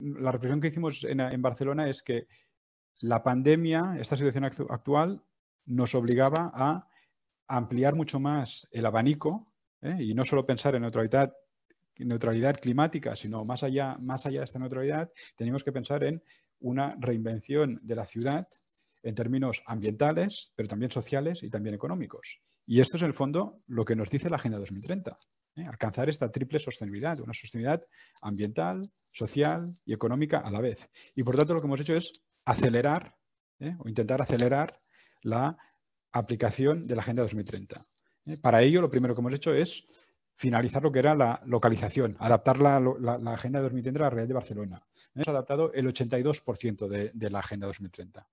la reflexión que hicimos en, Barcelona es que la pandemia, esta situación actual, nos obligaba a ampliar mucho más el abanico ¿eh? y no solo pensar en neutralidad, neutralidad climática, sino más allá, más allá de esta neutralidad, tenemos que pensar en una reinvención de la ciudad en términos ambientales, pero también sociales y también económicos. Y esto es, en el fondo, lo que nos dice la Agenda 2030. ¿eh? alcanzar esta triple sostenibilidad, una sostenibilidad ambiental, social y económica a la vez. Y por tanto lo que hemos hecho es acelerar ¿eh? o intentar acelerar la aplicación de la Agenda 2030. ¿eh? Para ello lo primero que hemos hecho es finalizar lo que era la localización, adaptar la, la, Agenda 2030 a la Real de Barcelona. Hemos adaptado el 82% de la Agenda 2030.